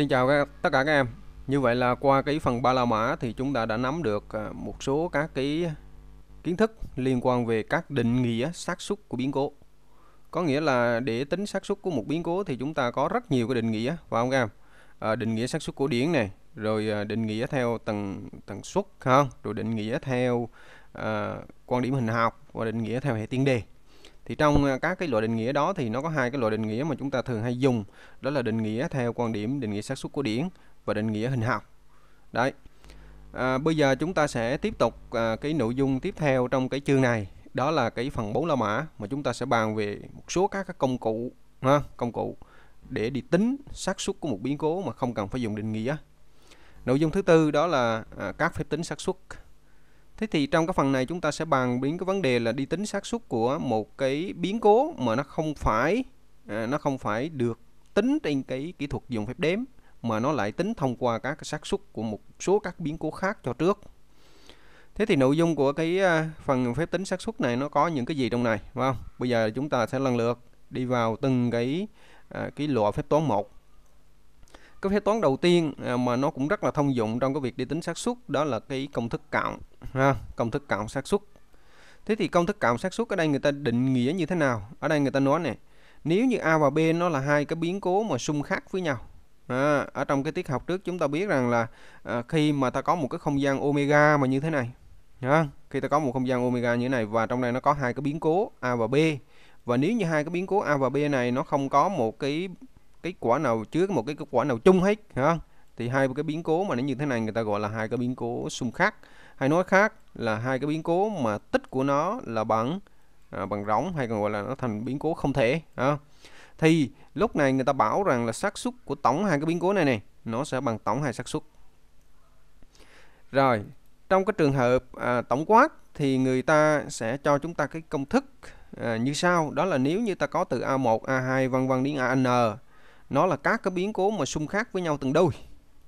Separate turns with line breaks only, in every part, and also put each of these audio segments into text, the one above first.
Xin chào các, tất cả các em Như vậy là qua cái phần ba la mã thì chúng ta đã nắm được à, một số các cái kiến thức liên quan về các định nghĩa xác suất của biến cố Có nghĩa là để tính xác suất của một biến cố thì chúng ta có rất nhiều cái định nghĩa phải không các em à, Định nghĩa xác suất của điển này rồi à, định nghĩa theo tần tần suất không rồi định nghĩa theo à, quan điểm hình học và định nghĩa theo hệ tiên đề thì trong à, các cái loại định nghĩa đó thì nó có hai cái loại định nghĩa mà chúng ta thường hay dùng đó là định nghĩa theo quan điểm định nghĩa xác suất cổ điển và định nghĩa hình học đấy à, bây giờ chúng ta sẽ tiếp tục à, cái nội dung tiếp theo trong cái chương này đó là cái phần bốn la mã mà chúng ta sẽ bàn về một số các, cái công cụ ha, công cụ để đi tính xác suất của một biến cố mà không cần phải dùng định nghĩa nội dung thứ tư đó là à, các phép tính xác suất Thế thì trong cái phần này chúng ta sẽ bàn đến cái vấn đề là đi tính xác suất của một cái biến cố mà nó không phải à, nó không phải được tính trên cái kỹ thuật dùng phép đếm mà nó lại tính thông qua các cái xác suất của một số các biến cố khác cho trước. Thế thì nội dung của cái à, phần phép tính xác suất này nó có những cái gì trong này, phải không? Bây giờ chúng ta sẽ lần lượt đi vào từng cái à, cái loại phép toán một cái phép toán đầu tiên à, mà nó cũng rất là thông dụng trong cái việc đi tính xác suất đó là cái công thức cộng ha công thức cộng xác suất thế thì công thức cộng xác suất ở đây người ta định nghĩa như thế nào ở đây người ta nói này nếu như a và b nó là hai cái biến cố mà xung khắc với nhau à, ở trong cái tiết học trước chúng ta biết rằng là à, khi mà ta có một cái không gian omega mà như thế này à, khi ta có một không gian omega như thế này và trong này nó có hai cái biến cố a và b và nếu như hai cái biến cố a và b này nó không có một cái cái quả nào chứa một cái quả nào chung hết ha thì hai cái biến cố mà nó như thế này người ta gọi là hai cái biến cố xung khắc hay nói khác là hai cái biến cố mà tích của nó là bằng à, bằng rỗng hay còn gọi là nó thành biến cố không thể à. thì lúc này người ta bảo rằng là xác suất của tổng hai cái biến cố này này nó sẽ bằng tổng hai xác suất rồi trong cái trường hợp à, tổng quát thì người ta sẽ cho chúng ta cái công thức à, như sau đó là nếu như ta có từ A1 A2 vân vân đến AN nó là các cái biến cố mà xung khác với nhau từng đôi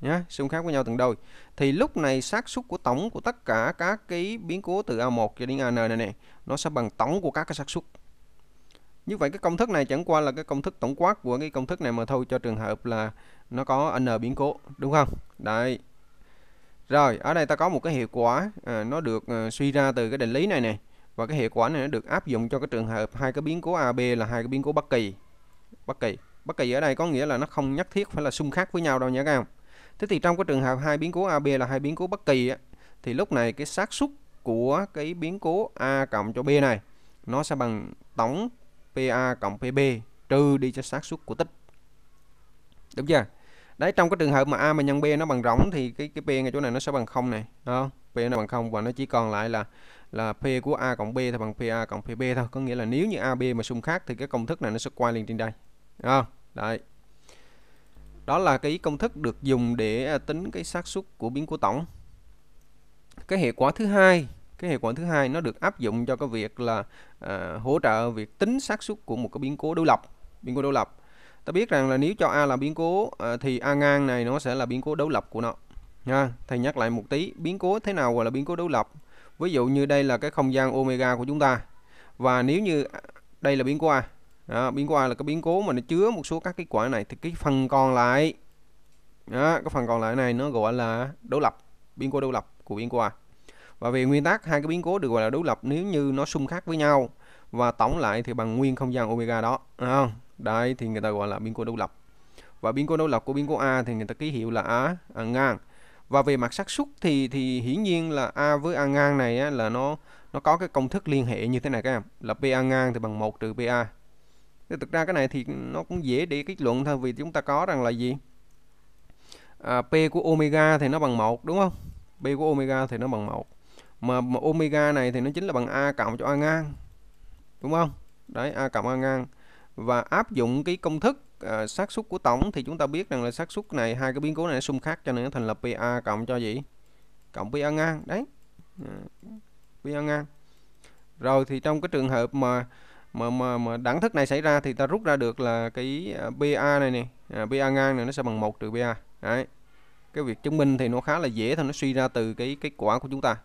nhá xung khác với nhau từng đôi thì lúc này xác suất của tổng của tất cả các cái biến cố từ A1 cho đến AN này nè nó sẽ bằng tổng của các cái xác suất như vậy cái công thức này chẳng qua là cái công thức tổng quát của cái công thức này mà thôi cho trường hợp là nó có n biến cố đúng không đấy rồi ở đây ta có một cái hiệu quả à, nó được à, suy ra từ cái định lý này nè và cái hiệu quả này nó được áp dụng cho cái trường hợp hai cái biến cố AB là hai cái biến cố bất kỳ bất kỳ bất kỳ ở đây có nghĩa là nó không nhất thiết phải là xung khắc với nhau đâu nha các em thế thì trong cái trường hợp hai biến cố AB là hai biến cố bất kỳ á, thì lúc này cái xác suất của cái biến cố A cộng cho B này nó sẽ bằng tổng PA cộng PB trừ đi cho xác suất của tích đúng chưa đấy trong cái trường hợp mà A mà nhân B nó bằng rỗng thì cái cái P ngay chỗ này nó sẽ bằng không này đó. P nó bằng không và nó chỉ còn lại là là P của A cộng B thì bằng PA cộng PB thôi có nghĩa là nếu như AB mà xung khắc thì cái công thức này nó sẽ quay liền trên đây không đấy đó là cái công thức được dùng để à, tính cái xác suất của biến cố tổng cái hệ quả thứ hai cái hệ quả thứ hai nó được áp dụng cho cái việc là à, hỗ trợ việc tính xác suất của một cái biến cố đối lập biến cố đối lập ta biết rằng là nếu cho a là biến cố à, thì a ngang này nó sẽ là biến cố đối lập của nó nha thầy nhắc lại một tí biến cố thế nào gọi là biến cố đối lập ví dụ như đây là cái không gian omega của chúng ta và nếu như à, đây là biến cố a đó, biến qua là cái biến cố mà nó chứa một số các cái quả này thì cái phần còn lại đó, cái phần còn lại này nó gọi là đối lập biến cố đối lập của biến của ai và về nguyên tắc hai cái biến cố được gọi là đối lập nếu như nó xung khắc với nhau và tổng lại thì bằng nguyên không gian omega đó à, đây thì người ta gọi là biến cố đối lập và biến cố đối lập của biến cố a thì người ta ký hiệu là a, a ngang và về mặt xác suất thì thì hiển nhiên là a với a ngang này á, là nó nó có cái công thức liên hệ như thế này các em là pa ngang thì bằng 1 trừ pa thì thực ra cái này thì nó cũng dễ để kết luận thôi vì chúng ta có rằng là gì à, P của omega thì nó bằng một đúng không P của omega thì nó bằng một mà, mà omega này thì nó chính là bằng A cộng cho A ngang đúng không đấy A cộng A ngang và áp dụng cái công thức à, xác suất của tổng thì chúng ta biết rằng là xác suất này hai cái biến cố này xung khác cho nên nó thành là PA cộng cho gì cộng PA ngang đấy PA ngang rồi thì trong cái trường hợp mà mà mà mà đẳng thức này xảy ra thì ta rút ra được là cái ba à, này nè à, PA ngang này nó sẽ bằng 1 trừ ba đấy cái việc chứng minh thì nó khá là dễ thôi nó suy ra từ cái kết quả của chúng ta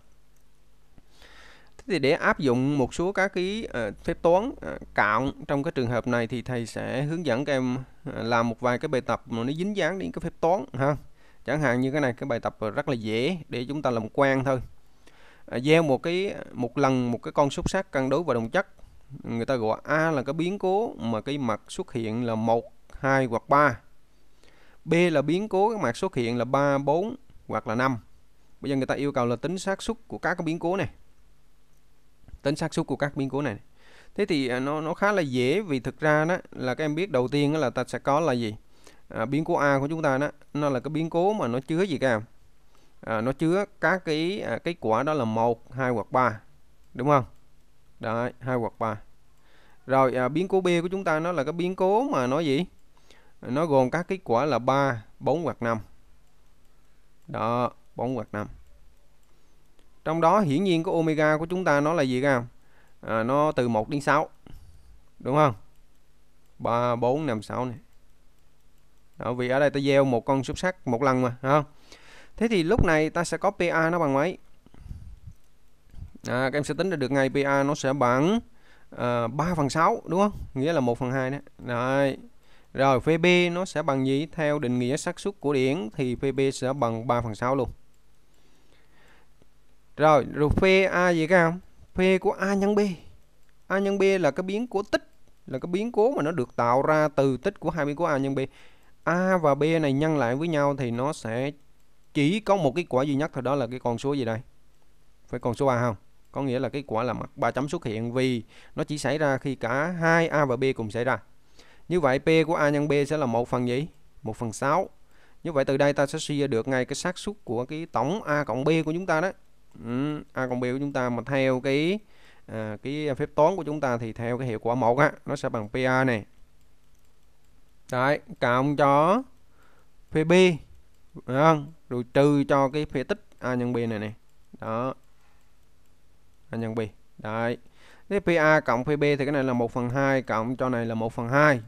thế thì để áp dụng một số các cái à, phép toán à, cạo trong cái trường hợp này thì thầy sẽ hướng dẫn các em à, làm một vài cái bài tập mà nó dính dáng đến cái phép toán ha chẳng hạn như cái này cái bài tập rất là dễ để chúng ta làm quen thôi à, gieo một cái một lần một cái con xúc xác cân đối và đồng chất người ta gọi A là cái biến cố mà cái mặt xuất hiện là 1, 2 hoặc 3. B là biến cố cái mặt xuất hiện là 3, 4 hoặc là 5. Bây giờ người ta yêu cầu là tính xác suất của các cái biến cố này. Tính xác suất của các biến cố này. Thế thì à, nó nó khá là dễ vì thực ra đó là các em biết đầu tiên là ta sẽ có là gì? À, biến cố A của chúng ta đó nó là cái biến cố mà nó chứa gì các em? À, nó chứa các cái à, cái quả đó là một hai hoặc ba đúng không? đấy hai hoặc ba rồi à, biến cố b của chúng ta nó là cái biến cố mà nói gì nó gồm các kết quả là 3 4 hoặc 5 đó 4 hoặc 5 trong đó hiển nhiên của omega của chúng ta nó là gì các à, nó từ 1 đến 6 đúng không 3 4 5 6 này đó, vì ở đây ta gieo một con xúc sắc một lần mà không thế thì lúc này ta sẽ có PA nó bằng mấy à, các em sẽ tính ra được ngay PA nó sẽ bằng à, ờ, 3 phần 6 đúng không nghĩa là 1 phần 2 đấy Đấy. rồi pb nó sẽ bằng gì theo định nghĩa xác suất của điển thì pb sẽ bằng 3 phần 6 luôn rồi rồi PA gì các em P của A nhân B A nhân B là cái biến cố tích là cái biến cố mà nó được tạo ra từ tích của hai biến cố A nhân B A và B này nhân lại với nhau thì nó sẽ chỉ có một cái quả duy nhất thôi đó là cái con số gì đây phải con số A không có nghĩa là kết quả là mặt 3 chấm xuất hiện vì nó chỉ xảy ra khi cả hai A và B cùng xảy ra như vậy P của A nhân B sẽ là một phần gì 1 phần 6 như vậy từ đây ta sẽ suy ra được ngay cái xác suất của cái tổng A cộng B của chúng ta đó ừ, A cộng B của chúng ta mà theo cái à, cái phép toán của chúng ta thì theo cái hiệu quả một á nó sẽ bằng PA này đấy cộng cho PB không? Vâng, rồi trừ cho cái phê tích A nhân B này này đó nhân b. đấy thế PA cộng PB thì cái này là 1 phần 2 cộng cho này là 1 phần 2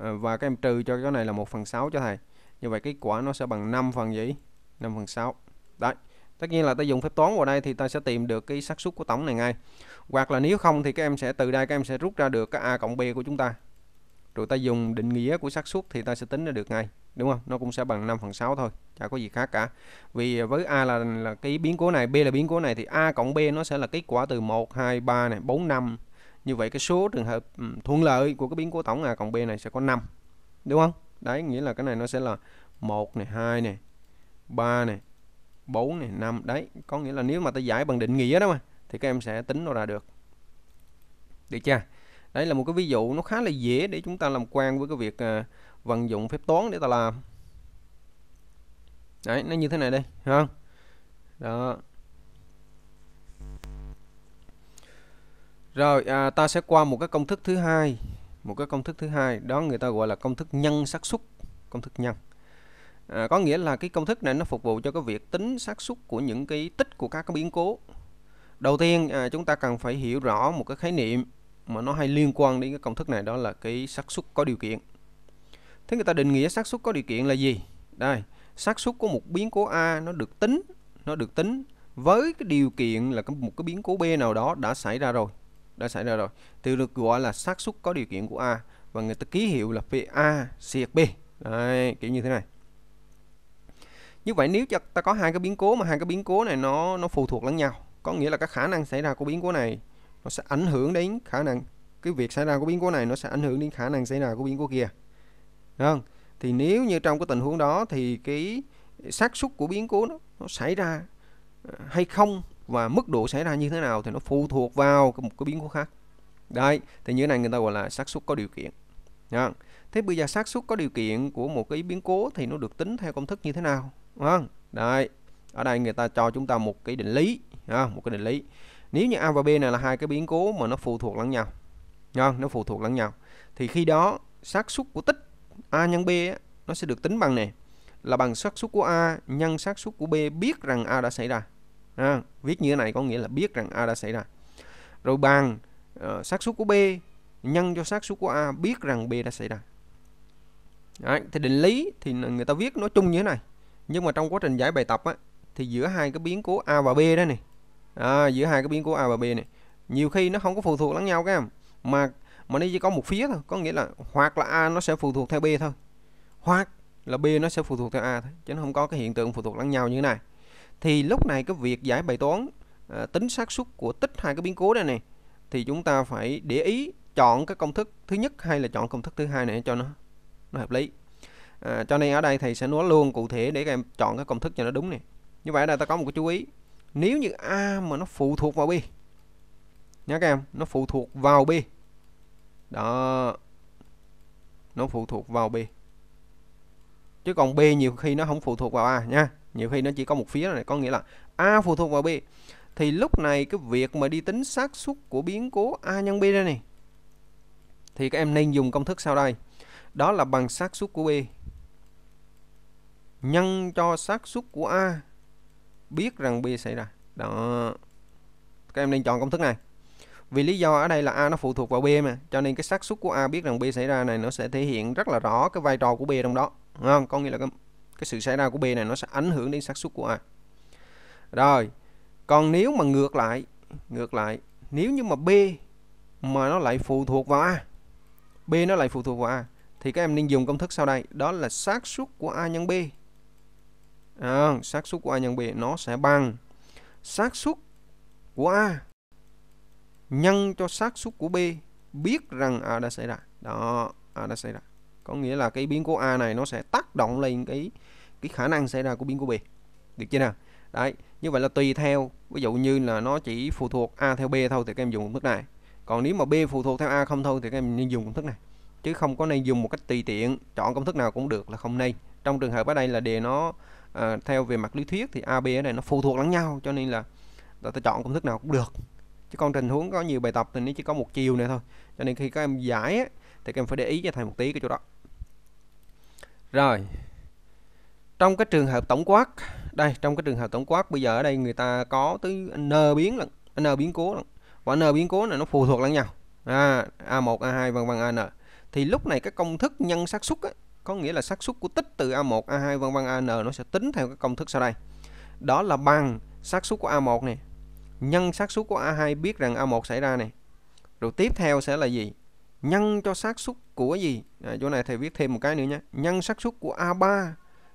à, và các em trừ cho cái này là 1 phần 6 cho thầy như vậy kết quả nó sẽ bằng 5 phần gì 5 phần 6 đấy tất nhiên là ta dùng phép toán vào đây thì ta sẽ tìm được cái xác suất của tổng này ngay hoặc là nếu không thì các em sẽ từ đây các em sẽ rút ra được cái A cộng B của chúng ta rồi ta dùng định nghĩa của xác suất thì ta sẽ tính ra được ngay đúng không nó cũng sẽ bằng 5 phần 6 thôi chả có gì khác cả vì với A là, là cái biến cố này B là biến cố này thì A cộng B nó sẽ là kết quả từ 1 2 3 này 4 5 như vậy cái số trường hợp thuận lợi của cái biến cố tổng A cộng B này sẽ có 5 đúng không đấy nghĩa là cái này nó sẽ là 1 này 2 này 3 này 4 này 5 đấy có nghĩa là nếu mà ta giải bằng định nghĩa đó mà thì các em sẽ tính nó ra được được chưa đấy là một cái ví dụ nó khá là dễ để chúng ta làm quen với cái việc à, vận dụng phép toán để ta làm đấy nó như thế này đây không đó rồi à, ta sẽ qua một cái công thức thứ hai một cái công thức thứ hai đó người ta gọi là công thức nhân xác suất công thức nhân à, có nghĩa là cái công thức này nó phục vụ cho cái việc tính xác suất của những cái tích của các cái biến cố đầu tiên à, chúng ta cần phải hiểu rõ một cái khái niệm mà nó hay liên quan đến cái công thức này đó là cái xác suất có điều kiện thế người ta định nghĩa xác suất có điều kiện là gì đây xác suất của một biến cố a nó được tính nó được tính với cái điều kiện là một cái biến cố b nào đó đã xảy ra rồi đã xảy ra rồi thì được gọi là xác suất có điều kiện của a và người ta ký hiệu là PA siệt B Đấy, kiểu như thế này như vậy nếu cho ta có hai cái biến cố mà hai cái biến cố này nó nó phụ thuộc lẫn nhau có nghĩa là các khả năng xảy ra của biến cố này nó sẽ ảnh hưởng đến khả năng cái việc xảy ra của biến cố này nó sẽ ảnh hưởng đến khả năng xảy ra của biến cố kia Đúng vâng. không? Thì nếu như trong cái tình huống đó thì cái xác suất của biến cố nó, nó xảy ra ờ, hay không và mức độ xảy ra như thế nào thì nó phụ thuộc vào một cái biến cố khác. đây thì như thế này người ta gọi là xác suất có điều kiện. Đúng vâng. không? Thế bây giờ xác suất có điều kiện của một cái biến cố thì nó được tính theo công thức như thế nào? Đúng vâng. không? Đấy. Ở đây người ta cho chúng ta một cái định lý, à, một cái định lý. Nếu như A và B này là hai cái biến cố mà nó phụ thuộc lẫn nhau, không? nó phụ thuộc lẫn nhau thì khi đó xác suất của tích A nhân B á, nó sẽ được tính bằng này là bằng xác suất của A nhân xác suất của B biết rằng A đã xảy ra. À, viết như thế này có nghĩa là biết rằng A đã xảy ra. Rồi bằng uh, xác suất của B nhân cho xác suất của A biết rằng B đã xảy ra. Đấy, thì định lý thì người ta viết nói chung như thế này. Nhưng mà trong quá trình giải bài tập á thì giữa hai cái biến cố A và B đó này. À, giữa hai cái biến cố A và B này, nhiều khi nó không có phụ thuộc lẫn nhau các em mà mà nó chỉ có một phía thôi có nghĩa là hoặc là a nó sẽ phụ thuộc theo b thôi hoặc là b nó sẽ phụ thuộc theo a thôi chứ nó không có cái hiện tượng phụ thuộc lẫn nhau như thế này thì lúc này cái việc giải bài toán à, tính xác suất của tích hai cái biến cố đây này thì chúng ta phải để ý chọn cái công thức thứ nhất hay là chọn công thức thứ hai này cho nó nó hợp lý à, cho nên ở đây thầy sẽ nói luôn cụ thể để các em chọn cái công thức cho nó đúng này như vậy ở đây ta có một cái chú ý nếu như a mà nó phụ thuộc vào b nhớ các em nó phụ thuộc vào b đó nó phụ thuộc vào b chứ còn b nhiều khi nó không phụ thuộc vào a nha nhiều khi nó chỉ có một phía này có nghĩa là a phụ thuộc vào b thì lúc này cái việc mà đi tính xác suất của biến cố a nhân b đây này thì các em nên dùng công thức sau đây đó là bằng xác suất của b nhân cho xác suất của a biết rằng b xảy ra đó các em nên chọn công thức này vì lý do ở đây là A nó phụ thuộc vào B mà cho nên cái xác suất của A biết rằng B xảy ra này nó sẽ thể hiện rất là rõ cái vai trò của B trong đó đúng không có nghĩa là cái, cái sự xảy ra của B này nó sẽ ảnh hưởng đến xác suất của A rồi còn nếu mà ngược lại ngược lại nếu như mà B mà nó lại phụ thuộc vào A B nó lại phụ thuộc vào A thì các em nên dùng công thức sau đây đó là xác suất của A nhân B à, xác suất của A nhân B nó sẽ bằng xác suất của A nhân cho xác suất của B biết rằng A đã xảy ra đó A đã xảy ra có nghĩa là cái biến cố A này nó sẽ tác động lên cái cái khả năng xảy ra của biến cố B được chưa nào đấy như vậy là tùy theo ví dụ như là nó chỉ phụ thuộc A theo B thôi thì các em dùng công thức này còn nếu mà B phụ thuộc theo A không thôi thì các em nên dùng công thức này chứ không có nên dùng một cách tùy tiện chọn công thức nào cũng được là không nên trong trường hợp ở đây là đề nó à, theo về mặt lý thuyết thì AB ở đây nó phụ thuộc lẫn nhau cho nên là ta chọn công thức nào cũng được chứ còn tình huống có nhiều bài tập thì nó chỉ có một chiều này thôi cho nên khi các em giải á, thì các em phải để ý cho thầy một tí cái chỗ đó rồi trong cái trường hợp tổng quát đây trong cái trường hợp tổng quát bây giờ ở đây người ta có tới n biến lần n biến cố lần và n biến cố này nó phụ thuộc lẫn nhau à, a1 a2 vân vân an thì lúc này cái công thức nhân xác suất có nghĩa là xác suất của tích từ a1 a2 vân vân an nó sẽ tính theo cái công thức sau đây đó là bằng xác suất của a1 này nhân xác suất của A2 biết rằng A1 xảy ra này. Rồi tiếp theo sẽ là gì? Nhân cho xác suất của gì? À, chỗ này thầy viết thêm một cái nữa nhé. Nhân xác suất của A3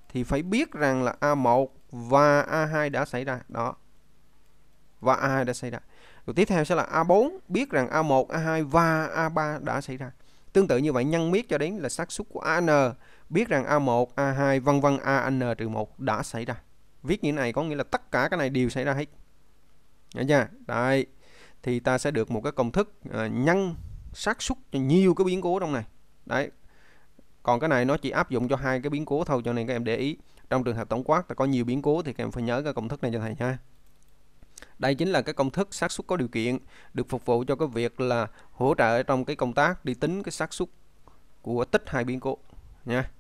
thì phải biết rằng là A1 và A2 đã xảy ra. Đó. Và A2 đã xảy ra. Rồi tiếp theo sẽ là A4 biết rằng A1, A2 và A3 đã xảy ra. Tương tự như vậy nhân miết cho đến là xác suất của AN biết rằng A1, A2 vân vân AN-1 đã xảy ra. Viết như này có nghĩa là tất cả cái này đều xảy ra hết. Đấy nha. Đấy. Thì ta sẽ được một cái công thức uh, à, nhân xác suất cho nhiều cái biến cố trong này. Đấy. Còn cái này nó chỉ áp dụng cho hai cái biến cố thôi cho nên các em để ý. Trong trường hợp tổng quát ta có nhiều biến cố thì các em phải nhớ cái công thức này cho thầy nha. Đây chính là cái công thức xác suất có điều kiện được phục vụ cho cái việc là hỗ trợ trong cái công tác đi tính cái xác suất của tích hai biến cố nha.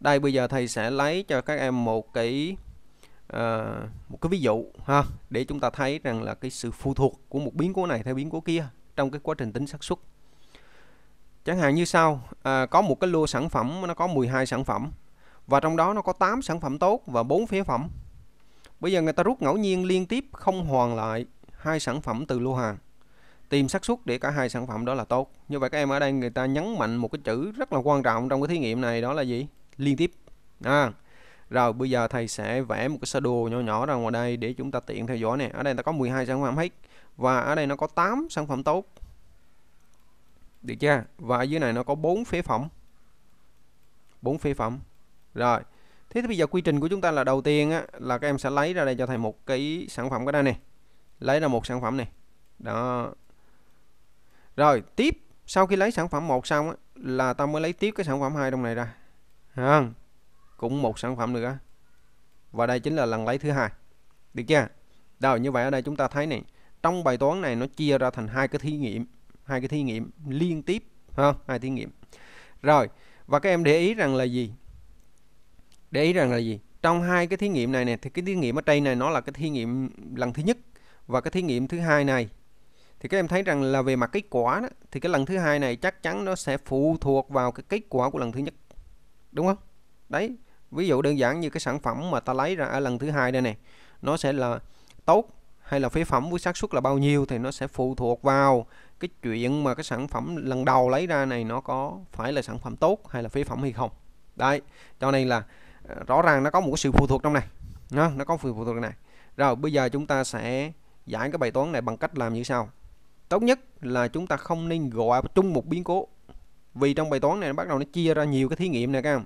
Đây bây giờ thầy sẽ lấy cho các em một cái à, một cái ví dụ ha để chúng ta thấy rằng là cái sự phụ thuộc của một biến cố này theo biến cố kia trong cái quá trình tính xác suất chẳng hạn như sau à, có một cái lô sản phẩm nó có 12 sản phẩm và trong đó nó có 8 sản phẩm tốt và 4 phế phẩm bây giờ người ta rút ngẫu nhiên liên tiếp không hoàn lại hai sản phẩm từ lô hàng tìm xác suất để cả hai sản phẩm đó là tốt như vậy các em ở đây người ta nhấn mạnh một cái chữ rất là quan trọng trong cái thí nghiệm này đó là gì liên tiếp à, rồi bây giờ thầy sẽ vẽ một cái sơ đồ nhỏ nhỏ ra ngoài đây để chúng ta tiện theo dõi nè. Ở đây ta có 12 sản phẩm hết và ở đây nó có 8 sản phẩm tốt. Được chưa? Và ở dưới này nó có 4 phế phẩm. 4 phế phẩm. Rồi. Thế thì bây giờ quy trình của chúng ta là đầu tiên á, là các em sẽ lấy ra đây cho thầy một cái sản phẩm cái đây này. Lấy ra một sản phẩm này. Đó. Rồi, tiếp sau khi lấy sản phẩm một xong á, là ta mới lấy tiếp cái sản phẩm hai trong này ra. Không? cũng một sản phẩm nữa và đây chính là lần lấy thứ hai được chưa đâu như vậy ở đây chúng ta thấy này trong bài toán này nó chia ra thành hai cái thí nghiệm hai cái thí nghiệm liên tiếp ha hai thí nghiệm rồi và các em để ý rằng là gì để ý rằng là gì trong hai cái thí nghiệm này nè thì cái thí nghiệm ở đây này nó là cái thí nghiệm lần thứ nhất và cái thí nghiệm thứ hai này thì các em thấy rằng là về mặt kết quả đó, thì cái lần thứ hai này chắc chắn nó sẽ phụ thuộc vào cái kết quả của lần thứ nhất đúng không đấy ví dụ đơn giản như cái sản phẩm mà ta lấy ra ở lần thứ hai đây này nó sẽ là tốt hay là phế phẩm với xác suất là bao nhiêu thì nó sẽ phụ thuộc vào cái chuyện mà cái sản phẩm lần đầu lấy ra này nó có phải là sản phẩm tốt hay là phế phẩm hay không đấy cho nên là ờ, rõ ràng nó có một cái sự phụ thuộc trong này nó nó có phụ thuộc này rồi bây giờ chúng ta sẽ giải cái bài toán này bằng cách làm như sau tốt nhất là chúng ta không nên gọi chung một biến cố vì trong bài toán này nó bắt đầu nó chia ra nhiều cái thí nghiệm này các em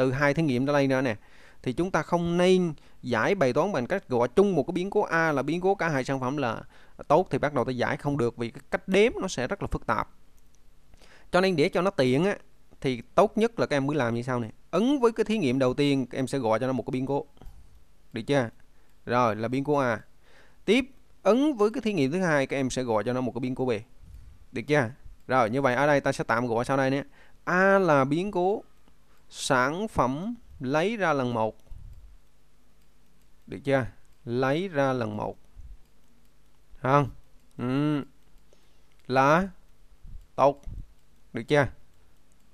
từ hai thí nghiệm ra đây nữa nè thì chúng ta không nên giải bài toán bằng cách gọi chung một cái biến cố A là biến cố cả hai sản phẩm là tốt thì bắt đầu ta giải không được vì cái cách đếm nó sẽ rất là phức tạp cho nên để cho nó tiện á thì tốt nhất là các em mới làm như sau này ứng với cái thí nghiệm đầu tiên các em sẽ gọi cho nó một cái biến cố được chưa rồi là biến cố A tiếp ứng với cái thí nghiệm thứ hai các em sẽ gọi cho nó một cái biến cố B được chưa rồi như vậy ở đây ta sẽ tạm gọi sau đây nhé A là biến cố sản phẩm lấy ra lần một được chưa lấy ra lần một không ừ. là tục được chưa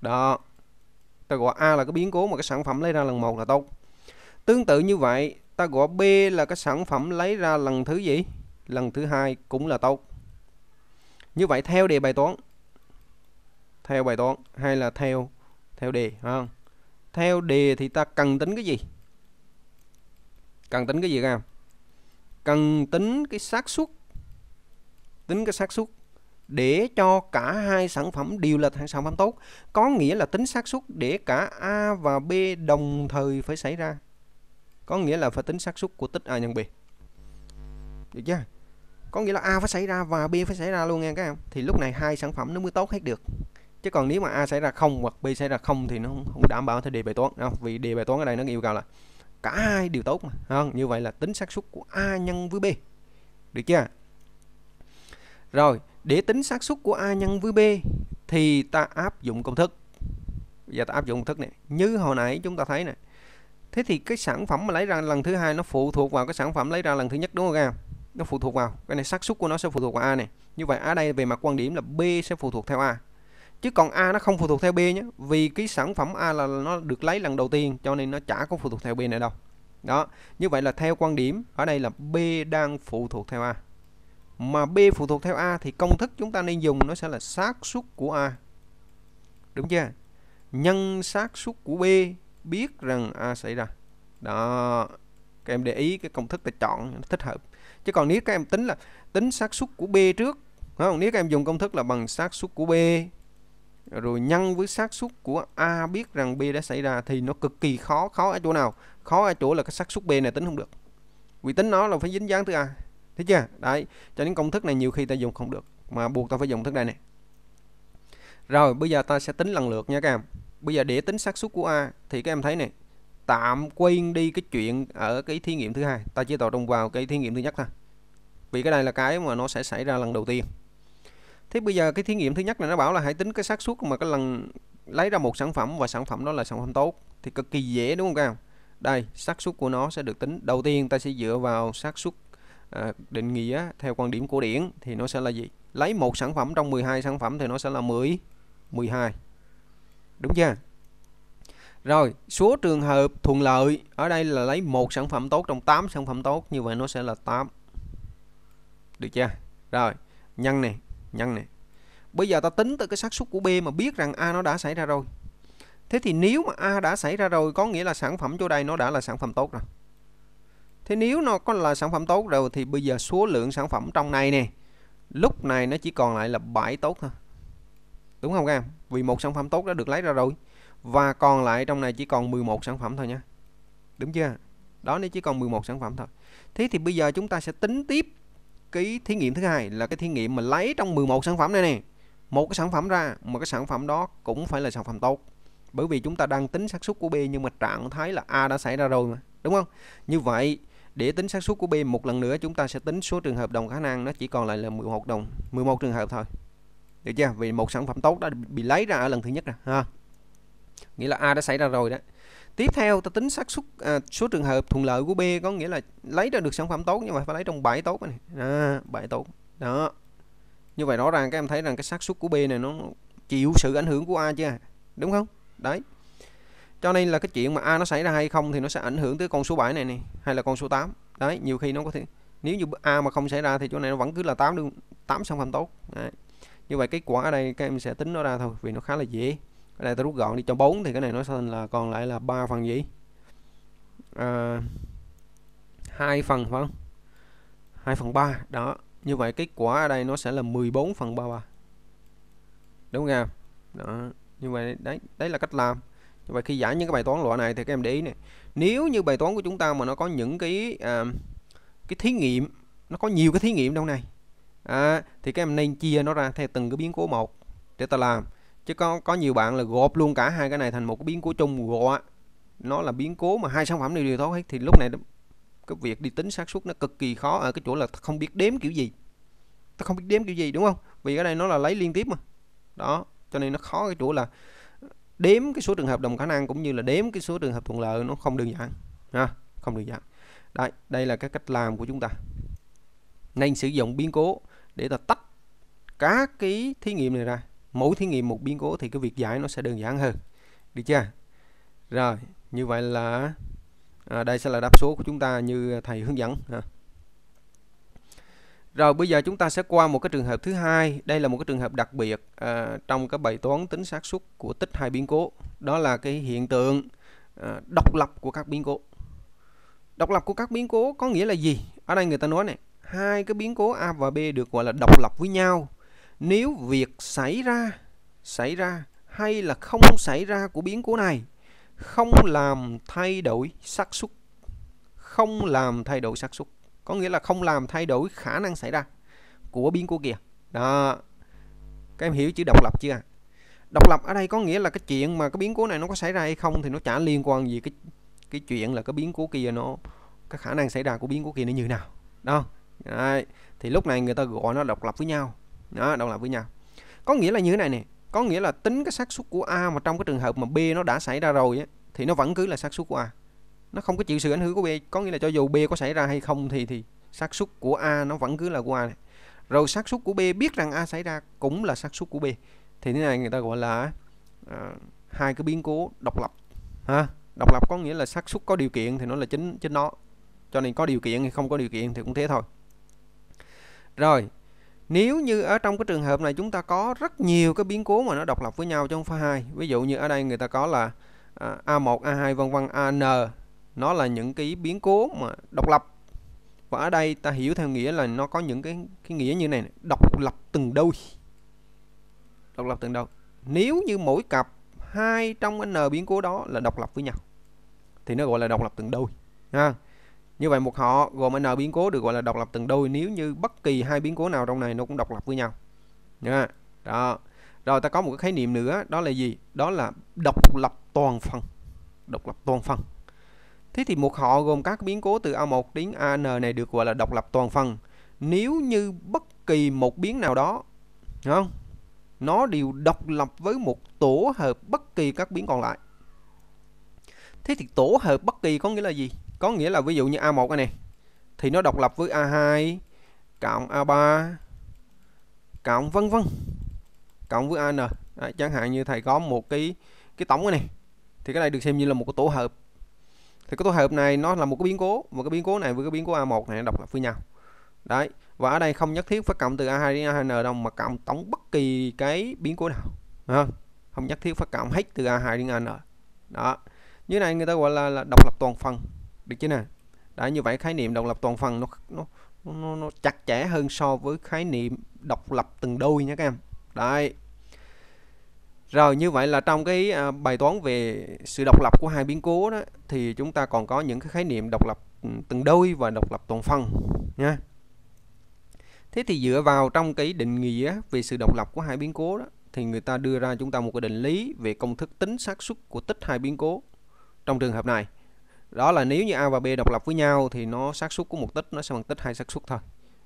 đó ta gọi a là cái biến cố mà cái sản phẩm lấy ra lần một là tục tương tự như vậy ta gọi b là cái sản phẩm lấy ra lần thứ gì lần thứ hai cũng là tục như vậy theo đề bài toán theo bài toán hay là theo theo đề không theo đề thì ta cần tính cái gì cần tính cái gì các em cần tính cái xác suất tính cái xác suất để cho cả hai sản phẩm đều là sản phẩm tốt có nghĩa là tính xác suất để cả A và B đồng thời phải xảy ra có nghĩa là phải tính xác suất của tích A nhân B được chưa có nghĩa là A phải xảy ra và B phải xảy ra luôn nha các em thì lúc này hai sản phẩm nó mới tốt hết được chứ còn nếu mà a xảy ra không hoặc b xảy ra không thì nó không, đảm bảo thể đề bài toán không vì đề bài toán ở đây nó yêu cầu là cả hai đều tốt mà không như vậy là tính xác suất của a nhân với b được chưa rồi để tính xác suất của a nhân với b thì ta áp dụng công thức giờ ta áp dụng công thức này như hồi nãy chúng ta thấy này thế thì cái sản phẩm mà lấy ra lần thứ hai nó phụ thuộc vào cái sản phẩm lấy ra lần thứ nhất đúng không em nó phụ thuộc vào cái này xác suất của nó sẽ phụ thuộc vào a này như vậy ở đây về mặt quan điểm là b sẽ phụ thuộc theo a chứ còn A nó không phụ thuộc theo B nhé vì cái sản phẩm A là nó được lấy lần đầu tiên cho nên nó chả có phụ thuộc theo B này đâu đó như vậy là theo quan điểm ở đây là B đang phụ thuộc theo A mà B phụ thuộc theo A thì công thức chúng ta nên dùng nó sẽ là xác suất của A đúng chưa nhân xác suất của B biết rằng A xảy ra đó các em để ý cái công thức ta chọn nó thích hợp chứ còn nếu các em tính là tính xác suất của B trước không? nếu các em dùng công thức là bằng xác suất của B rồi nhân với xác suất của A biết rằng B đã xảy ra thì nó cực kỳ khó khó ở chỗ nào khó ở chỗ là cái xác suất B này tính không được vì tính nó là phải dính dáng thứ A thấy chưa đấy cho nên công thức này nhiều khi ta dùng không được mà buộc ta phải dùng thức này này rồi bây giờ ta sẽ tính lần lượt nha các em bây giờ để tính xác suất của A thì các em thấy này tạm quên đi cái chuyện ở cái thí nghiệm thứ hai ta chỉ tập trung vào cái thí nghiệm thứ nhất thôi vì cái này là cái mà nó sẽ xảy ra lần đầu tiên thế bây giờ cái thí nghiệm thứ nhất là nó bảo là hãy tính cái xác suất mà cái lần lấy ra một sản phẩm và sản phẩm đó là sản phẩm tốt thì cực kỳ dễ đúng không các em đây xác suất của nó sẽ được tính đầu tiên ta sẽ dựa vào xác suất à, định nghĩa theo quan điểm của điển thì nó sẽ là gì lấy một sản phẩm trong 12 sản phẩm thì nó sẽ là 10 12 đúng chưa rồi số trường hợp thuận lợi ở đây là lấy một sản phẩm tốt trong 8 sản phẩm tốt như vậy nó sẽ là 8 được chưa rồi nhân này nhân này bây giờ ta tính từ cái xác suất của b mà biết rằng a nó đã xảy ra rồi thế thì nếu mà a đã xảy ra rồi có nghĩa là sản phẩm chỗ đây nó đã là sản phẩm tốt rồi thế nếu nó có là sản phẩm tốt rồi thì bây giờ số lượng sản phẩm trong này nè lúc này nó chỉ còn lại là 7 tốt thôi đúng không các em vì một sản phẩm tốt đã được lấy ra rồi và còn lại trong này chỉ còn 11 sản phẩm thôi nha đúng chưa đó nó chỉ còn 11 sản phẩm thôi thế thì bây giờ chúng ta sẽ tính tiếp cái thí nghiệm thứ hai là cái thí nghiệm mà lấy trong 11 sản phẩm này nè một cái sản phẩm ra mà cái sản phẩm đó cũng phải là sản phẩm tốt bởi vì chúng ta đang tính xác suất của B nhưng mà trạng thái là A đã xảy ra rồi mà đúng không như vậy để tính xác suất của B một lần nữa chúng ta sẽ tính số trường hợp đồng khả năng nó chỉ còn lại là 11 đồng 11 trường hợp thôi được chưa vì một sản phẩm tốt đã bị lấy ra ở lần thứ nhất rồi ha nghĩa là A đã xảy ra rồi đó Tiếp theo ta tính xác suất à, số trường hợp thuận lợi của B có nghĩa là lấy ra được sản phẩm tốt nhưng mà phải lấy trong 7 tốt này. À, 7 tốt. Đó. Như vậy rõ ràng các em thấy rằng cái xác suất của B này nó chịu sự ảnh hưởng của A chưa? Đúng không? Đấy. Cho nên là cái chuyện mà A nó xảy ra hay không thì nó sẽ ảnh hưởng tới con số 7 này này hay là con số 8. Đấy, nhiều khi nó có thể nếu như A mà không xảy ra thì chỗ này nó vẫn cứ là 8 luôn, 8 sản phẩm tốt. Đấy. Như vậy kết quả ở đây các em sẽ tính nó ra thôi vì nó khá là dễ cái này ta rút gọn đi cho 4 thì cái này nó sẽ là còn lại là ba phần gì à, 2 phần phải không 2 phần 3 đó như vậy kết quả ở đây nó sẽ là 14 phần 33 đúng không đó như vậy đấy đấy là cách làm như vậy khi giải những cái bài toán loại này thì các em để ý này nếu như bài toán của chúng ta mà nó có những cái à, cái thí nghiệm nó có nhiều cái thí nghiệm đâu này à, thì các em nên chia nó ra theo từng cái biến cố một để ta làm chứ có có nhiều bạn là gộp luôn cả hai cái này thành một cái biến cố chung gọi nó là biến cố mà hai sản phẩm đều đều thấu hết thì lúc này cái việc đi tính xác suất nó cực kỳ khó ở cái chỗ là không biết đếm kiểu gì ta không biết đếm kiểu gì đúng không vì ở đây nó là lấy liên tiếp mà đó cho nên nó khó cái chỗ là đếm cái số trường hợp đồng khả năng cũng như là đếm cái số trường hợp thuận lợi nó không đơn giản ha không đơn giản đây đây là cái cách làm của chúng ta nên sử dụng biến cố để ta tách các cái thí nghiệm này ra mỗi thí nghiệm một biến cố thì cái việc giải nó sẽ đơn giản hơn được chưa rồi như vậy là à, đây sẽ là đáp số của chúng ta như thầy hướng dẫn ha. Rồi bây giờ chúng ta sẽ qua một cái trường hợp thứ hai. Đây là một cái trường hợp đặc biệt à, trong cái bài toán tính xác suất của tích hai biến cố. Đó là cái hiện tượng à, độc lập của các biến cố. Độc lập của các biến cố có nghĩa là gì? Ở đây người ta nói này, hai cái biến cố A và B được gọi là độc lập với nhau nếu việc xảy ra xảy ra hay là không xảy ra của biến cố này không làm thay đổi xác suất không làm thay đổi xác suất có nghĩa là không làm thay đổi khả năng xảy ra của biến cố kia đó các em hiểu chữ độc lập chưa độc lập ở đây có nghĩa là cái chuyện mà cái biến cố này nó có xảy ra hay không thì nó chả liên quan gì cái cái chuyện là cái biến cố kia nó cái khả năng xảy ra của biến cố kia nó như nào đó Đấy. thì lúc này người ta gọi nó độc lập với nhau đó đồng lập với nhau có nghĩa là như thế này nè có nghĩa là tính cái xác suất của a mà trong cái trường hợp mà b nó đã xảy ra rồi á, thì nó vẫn cứ là xác suất của a nó không có chịu sự ảnh hưởng của b có nghĩa là cho dù b có xảy ra hay không thì thì xác suất của a nó vẫn cứ là của a này. rồi xác suất của b biết rằng a xảy ra cũng là xác suất của b thì thế này người ta gọi là uh, hai cái biến cố độc lập ha độc lập có nghĩa là xác suất có điều kiện thì nó là chính chính nó cho nên có điều kiện hay không có điều kiện thì cũng thế thôi rồi nếu như ở trong cái trường hợp này chúng ta có rất nhiều cái biến cố mà nó độc lập với nhau trong không phải hai ví dụ như ở đây người ta có là A1 à, A2 vân vân AN nó là những cái biến cố mà độc lập và ở đây ta hiểu theo nghĩa là nó có những cái cái nghĩa như này độc lập từng đôi độc lập từng đôi nếu như mỗi cặp hai trong n biến cố đó là độc lập với nhau thì nó gọi là độc lập từng đôi ha à như vậy một họ gồm n biến cố được gọi là độc lập từng đôi nếu như bất kỳ hai biến cố nào trong này nó cũng độc lập với nhau. Nha. Đó. Rồi ta có một cái khái niệm nữa đó là gì? Đó là độc lập toàn phần. Độc lập toàn phần. Thế thì một họ gồm các biến cố từ A1 đến AN này được gọi là độc lập toàn phần. Nếu như bất kỳ một biến nào đó, đúng không? Nó đều độc lập với một tổ hợp bất kỳ các biến còn lại. Thế thì tổ hợp bất kỳ có nghĩa là gì? có nghĩa là ví dụ như A1 này thì nó độc lập với A2 cộng A3 cộng vân vân cộng với AN à, chẳng hạn như thầy có một cái cái tổng này thì cái này được xem như là một cái tổ hợp thì cái tổ hợp này nó là một cái biến cố một cái biến cố này với cái biến cố A1 này độc lập với nhau đấy và ở đây không nhất thiết phải cộng từ A2 đến a n đâu mà cộng tổng bất kỳ cái biến cố nào không? không nhất thiết phải cộng hết từ A2 đến AN đó như này người ta gọi là, là độc lập toàn phần được chứ nè đã như vậy khái niệm độc lập toàn phần nó nó nó, nó chặt chẽ hơn so với khái niệm độc lập từng đôi nhé các em đấy rồi như vậy là trong cái à, bài toán về sự độc lập của hai biến cố đó thì chúng ta còn có những cái khái niệm độc lập ừ, từng đôi và độc lập toàn phần nha thế thì dựa vào trong cái định nghĩa về sự độc lập của hai biến cố đó thì người ta đưa ra chúng ta một cái định lý về công thức tính xác suất của tích hai biến cố trong trường hợp này đó là nếu như a và b độc lập với nhau thì nó xác suất của một tích nó sẽ bằng tích hai xác suất thôi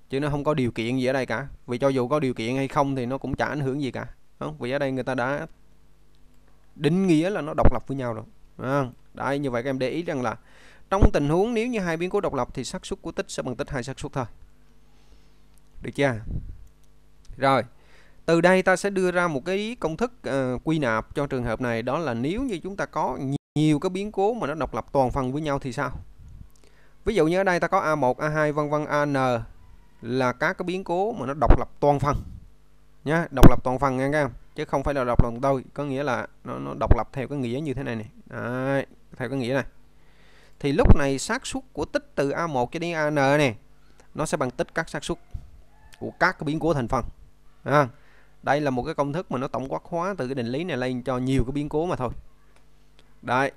chứ nó không có điều kiện gì ở đây cả vì cho dù có điều kiện hay không thì nó cũng chả ảnh hưởng gì cả không vì ở đây người ta đã định nghĩa là nó độc lập với nhau rồi à, đấy như vậy các em để ý rằng là trong tình huống nếu như hai biến cố độc lập thì xác suất của tích sẽ bằng tích hai xác suất thôi được chưa rồi từ đây ta sẽ đưa ra một cái công thức uh, quy nạp cho trường hợp này đó là nếu như chúng ta có nhiều cái biến cố mà nó độc lập toàn phần với nhau thì sao ví dụ như ở đây ta có A1 A2 vân vân AN là các cái biến cố mà nó độc lập toàn phần nhá độc lập toàn phần nghe các em chứ không phải là độc lập đâu. có nghĩa là nó, nó độc lập theo cái nghĩa như thế này này Đấy, theo cái nghĩa này thì lúc này xác suất của tích từ A1 cho đến AN này nó sẽ bằng tích các xác suất của các cái biến cố thành phần à, đây là một cái công thức mà nó tổng quát hóa từ cái định lý này lên cho nhiều cái biến cố mà thôi đấy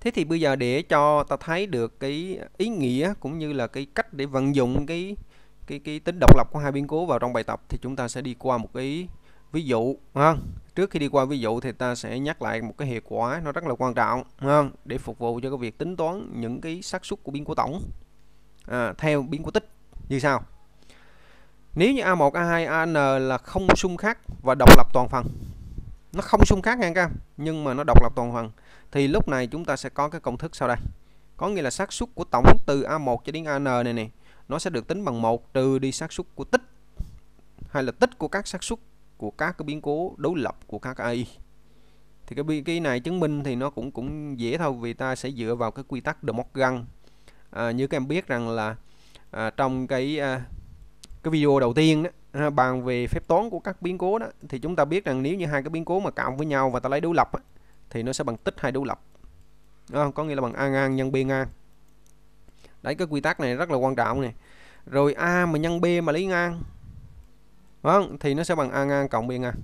thế thì bây giờ để cho ta thấy được cái ý nghĩa cũng như là cái cách để vận dụng cái cái cái tính độc lập của hai biến cố vào trong bài tập thì chúng ta sẽ đi qua một cái ví dụ ha. trước khi đi qua ví dụ thì ta sẽ nhắc lại một cái hệ quả nó rất là quan trọng ha, để phục vụ cho cái việc tính toán những cái xác suất của biến cố tổng à, theo biến cố tích như sau nếu như A1, A2, AN là không xung khắc và độc lập toàn phần nó không xung khắc ngang các nhưng mà nó độc lập toàn phần thì lúc này chúng ta sẽ có cái công thức sau đây có nghĩa là xác suất của tổng từ A1 cho đến AN này này nó sẽ được tính bằng 1 trừ đi xác suất của tích hay là tích của các xác suất của các cái biến cố đối lập của các AI thì cái cái này chứng minh thì nó cũng cũng dễ thôi vì ta sẽ dựa vào cái quy tắc de Morgan à, như các em biết rằng là à, trong cái à, cái video đầu tiên đó à, bàn về phép toán của các biến cố đó thì chúng ta biết rằng nếu như hai cái biến cố mà cộng với nhau và ta lấy đối lập thì nó sẽ bằng tích hai đối lập à, có nghĩa là bằng a ngang nhân b ngang đấy cái quy tắc này rất là quan trọng này rồi a mà nhân b mà lấy ngang vâng thì nó sẽ bằng a ngang cộng b ngang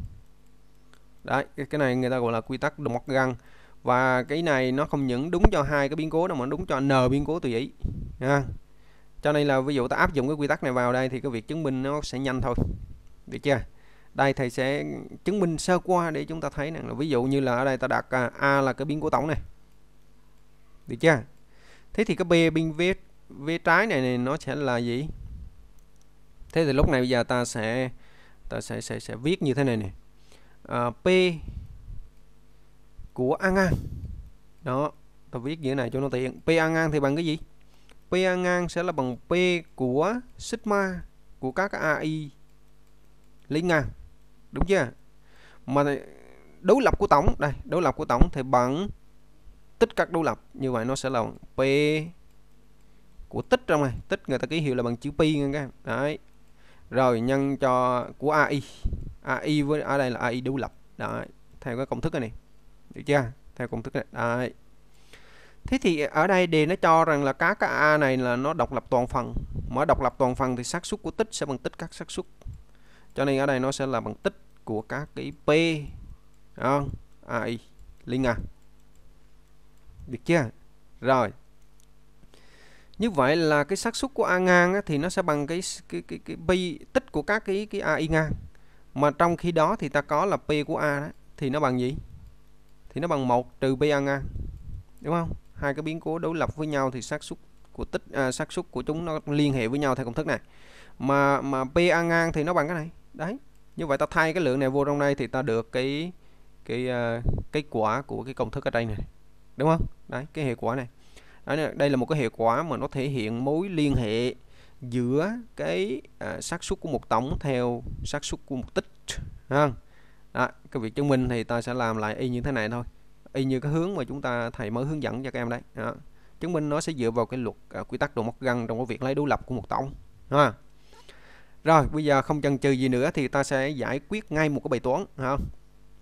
đấy cái này người ta gọi là quy tắc đồng găng và cái này nó không những đúng cho hai cái biến cố đâu mà đúng cho n biến cố tùy ý cho nên là ví dụ ta áp dụng cái quy tắc này vào đây thì cái việc chứng minh nó sẽ nhanh thôi được chưa đây thầy sẽ chứng minh sơ qua để chúng ta thấy rằng là ví dụ như là ở đây ta đặt à, a là cái biến của tổng này được chưa thế thì cái b bên vế vế trái này, này nó sẽ là gì thế thì lúc này bây giờ ta sẽ ta sẽ sẽ sẽ viết như thế này này à, p của a ngang đó ta viết như thế này cho nó tiện p a ngang thì bằng cái gì P ngang sẽ là bằng P của sigma của các AI lấy ngang đúng chưa mà đối lập của tổng đây đối lập của tổng thì bằng tích các đối lập như vậy nó sẽ là P của tích trong này tích người ta ký hiệu là bằng chữ pi nha các em đấy rồi nhân cho của AI AI với ở đây là AI đối lập đấy theo cái công thức này này được chưa theo công thức này đấy Thế thì ở đây đề nó cho rằng là các cái A này là nó độc lập toàn phần. mở độc lập toàn phần thì xác suất của tích sẽ bằng tích các xác suất. Cho nên ở đây nó sẽ là bằng tích của các cái P à, AI Linh à. Được chưa? Rồi. Như vậy là cái xác suất của A ngang á, thì nó sẽ bằng cái cái cái cái pi tích của các cái cái AI ngang. Mà trong khi đó thì ta có là P của A đó thì nó bằng gì? Thì nó bằng 1 trừ pi A ngang. Đúng không? hai cái biến cố đối lập với nhau thì xác suất của tích à, xác suất của chúng nó liên hệ với nhau theo công thức này mà mà PA ngang thì nó bằng cái này đấy như vậy ta thay cái lượng này vô trong đây thì ta được cái cái uh, kết quả của cái công thức ở đây này đúng không đấy cái hệ quả này đấy, đây là một cái hệ quả mà nó thể hiện mối liên hệ giữa cái à, xác suất của một tổng theo xác suất của một tích ha cái việc chứng minh thì ta sẽ làm lại y như thế này thôi y như cái hướng mà chúng ta thầy mới hướng dẫn cho các em đấy đó. chứng minh nó sẽ dựa vào cái luật à, quy tắc đồ móc găng trong cái việc lấy đối lập của một tổng ha rồi bây giờ không chần chừ gì nữa thì ta sẽ giải quyết ngay một cái bài toán ha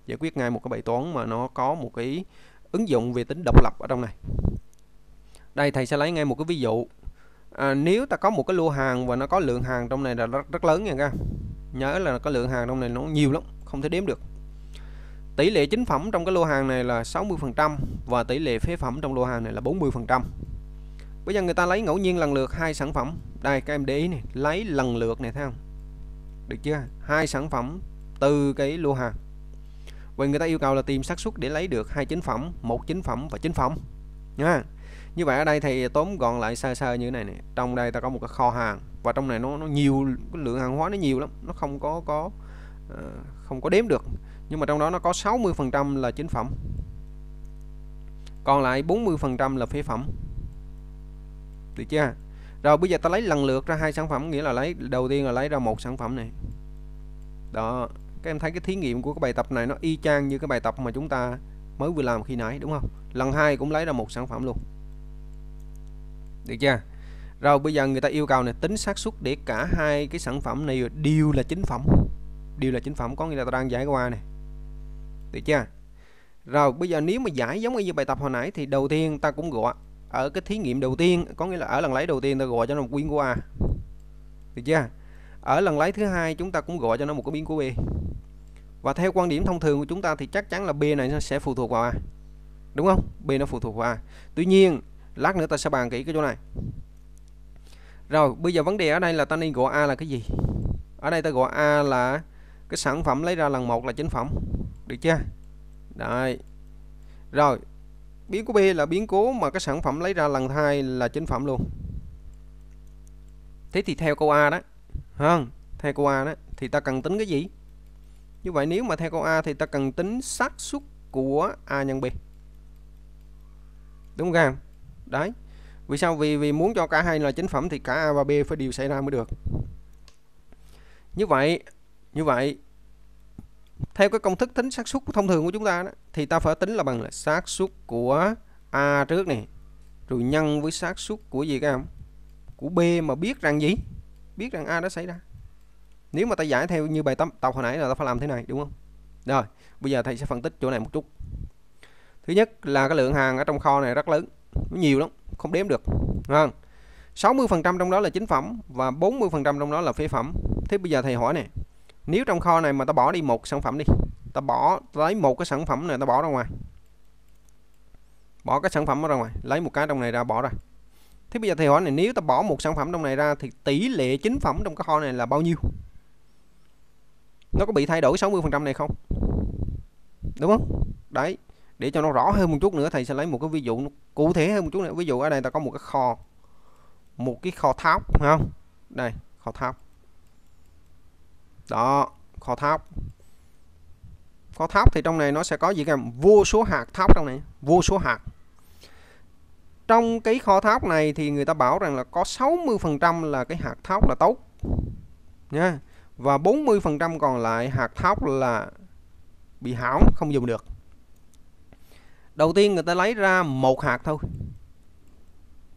giải quyết ngay một cái bài toán mà nó có một cái ứng dụng về tính độc lập ở trong này đây thầy sẽ lấy ngay một cái ví dụ à, nếu ta có một cái lô hàng và nó có lượng hàng trong này là rất, rất lớn nha các nhớ là có lượng hàng trong này nó nhiều lắm không thể đếm được tỷ lệ chính phẩm trong cái lô hàng này là 60% và tỷ lệ phế phẩm trong lô hàng này là 40% bây giờ người ta lấy ngẫu nhiên lần lượt hai sản phẩm đây các em để ý này lấy lần lượt này thấy không được chưa hai sản phẩm từ cái lô hàng vậy người ta yêu cầu là tìm xác suất để lấy được hai chính phẩm một chính phẩm và chính phẩm nha như vậy ở đây thì tóm gọn lại sơ sơ như thế này này trong đây ta có một cái kho hàng và trong này nó nó nhiều cái lượng hàng hóa nó nhiều lắm nó không có có ờ, không có đếm được nhưng mà trong đó nó có 60% là chính phẩm còn lại 40% là phế phẩm được chưa rồi bây giờ ta lấy lần lượt ra hai sản phẩm nghĩa là lấy đầu tiên là lấy ra một sản phẩm này đó các em thấy cái thí nghiệm của cái bài tập này nó y chang như cái bài tập mà chúng ta mới vừa làm khi nãy đúng không lần hai cũng lấy ra một sản phẩm luôn được chưa rồi bây giờ người ta yêu cầu này tính xác suất để cả hai cái sản phẩm này đều là chính phẩm đều là chính phẩm có nghĩa là ta đang giải qua này được chưa rồi bây giờ nếu mà giải giống như bài tập hồi nãy thì đầu tiên ta cũng gọi ở cái thí nghiệm đầu tiên có nghĩa là ở lần lấy đầu tiên ta gọi cho nó một biến của A được chưa ở lần lấy thứ hai chúng ta cũng gọi cho nó một cái biến của B và theo quan điểm thông thường của chúng ta thì chắc chắn là B này nó sẽ phụ thuộc vào A đúng không B nó phụ thuộc vào A tuy nhiên lát nữa ta sẽ bàn kỹ cái chỗ này rồi bây giờ vấn đề ở đây là ta nên gọi A là cái gì ở đây ta gọi A là cái sản phẩm lấy ra lần một là chính phẩm được chưa đấy rồi biến cố B là biến cố mà cái sản phẩm lấy ra lần hai là chính phẩm luôn thế thì theo câu A đó hơn theo câu A đó thì ta cần tính cái gì như vậy nếu mà theo câu A thì ta cần tính xác suất của A nhân B đúng không đấy vì sao vì vì muốn cho cả hai là chính phẩm thì cả A và B phải đều xảy ra mới được như vậy như vậy theo cái công thức tính xác suất thông thường của chúng ta đó, thì ta phải tính là bằng là xác suất của a trước này rồi nhân với xác suất của gì các em của b mà biết rằng gì biết rằng a đã xảy ra nếu mà ta giải theo như bài tập tập hồi nãy là ta phải làm thế này đúng không rồi bây giờ thầy sẽ phân tích chỗ này một chút thứ nhất là cái lượng hàng ở trong kho này rất lớn nó nhiều lắm không đếm được vâng 60 phần trăm trong đó là chính phẩm và 40 phần trăm trong đó là phế phẩm thế bây giờ thầy hỏi này nếu trong kho này mà ta bỏ đi một sản phẩm đi ta bỏ ta lấy một cái sản phẩm này ta bỏ ra ngoài bỏ cái sản phẩm ra ngoài lấy một cái trong này ra bỏ ra thế bây giờ thì hỏi này nếu ta bỏ một sản phẩm trong này ra thì tỷ lệ chính phẩm trong cái kho này là bao nhiêu nó có bị thay đổi 60 phần trăm này không đúng không đấy để cho nó rõ hơn một chút nữa thầy sẽ lấy một cái ví dụ cụ thể hơn một chút nữa ví dụ ở đây ta có một cái kho một cái kho tháo, không đây kho tháo đó kho thóc kho thóc thì trong này nó sẽ có gì cả vô số hạt thóc trong này vô số hạt trong cái kho thóc này thì người ta bảo rằng là có 60% là cái hạt thóc là tốt nha và 40% còn lại hạt thóc là bị hỏng không dùng được đầu tiên người ta lấy ra một hạt thôi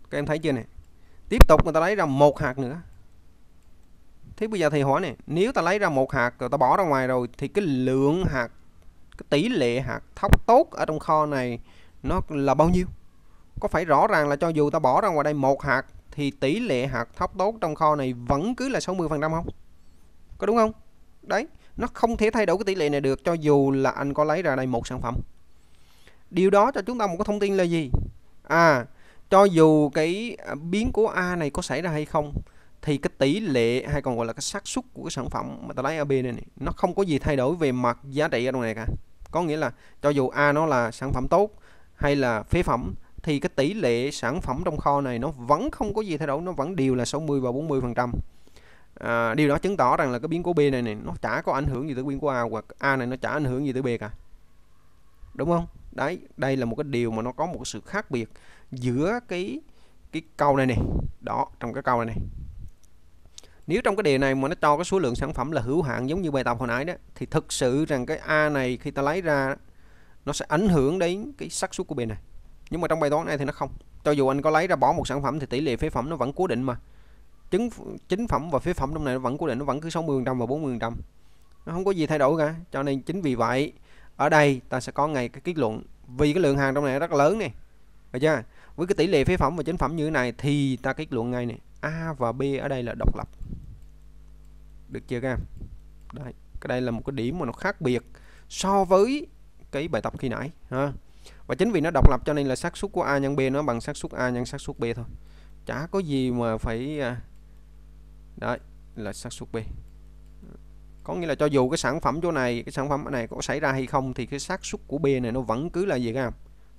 các em thấy chưa này tiếp tục người ta lấy ra một hạt nữa thế bây giờ thầy hỏi này nếu ta lấy ra một hạt rồi ta bỏ ra ngoài rồi thì cái lượng hạt cái tỷ lệ hạt thóc tốt ở trong kho này nó là bao nhiêu có phải rõ ràng là cho dù ta bỏ ra ngoài đây một hạt thì tỷ lệ hạt thóc tốt trong kho này vẫn cứ là 60 phần trăm không có đúng không đấy nó không thể thay đổi cái tỷ lệ này được cho dù là anh có lấy ra đây một sản phẩm điều đó cho chúng ta một cái thông tin là gì à cho dù cái à, biến của A này có xảy ra hay không thì cái tỷ lệ hay còn gọi là cái xác suất của cái sản phẩm mà ta lấy AB này, này nó không có gì thay đổi về mặt giá trị ở trong này cả có nghĩa là cho dù A nó là sản phẩm tốt hay là phế phẩm thì cái tỷ lệ sản phẩm trong kho này nó vẫn không có gì thay đổi nó vẫn đều là 60 và 40 phần trăm à, điều đó chứng tỏ rằng là cái biến cố B này này nó chả có ảnh hưởng gì tới biến của A hoặc A này nó chả ảnh hưởng gì tới B cả đúng không đấy đây là một cái điều mà nó có một sự khác biệt giữa cái cái câu này này đó trong cái câu này này nếu trong cái đề này mà nó cho cái số lượng sản phẩm là hữu hạn giống như bài tập hồi nãy đó thì thực sự rằng cái A này khi ta lấy ra nó sẽ ảnh hưởng đến cái xác suất của bề này nhưng mà trong bài toán này thì nó không cho dù anh có lấy ra bỏ một sản phẩm thì tỷ lệ phế phẩm nó vẫn cố định mà chứng chính phẩm và phế phẩm trong này nó vẫn cố định nó vẫn cứ 60 trăm và 40 trăm nó không có gì thay đổi cả cho nên chính vì vậy ở đây ta sẽ có ngay cái kết luận vì cái lượng hàng trong này rất là lớn này được chưa với cái tỷ lệ phế phẩm và chính phẩm như thế này thì ta kết luận ngay này A và B ở đây là độc lập được chưa các em đây cái đây là một cái điểm mà nó khác biệt so với cái bài tập khi nãy ha và chính vì nó độc lập cho nên là xác suất của A nhân B nó bằng xác suất A nhân xác suất B thôi chả có gì mà phải à, đấy là xác suất B có nghĩa là cho dù cái sản phẩm chỗ này cái sản phẩm này có xảy ra hay không thì cái xác suất của B này nó vẫn cứ là gì các em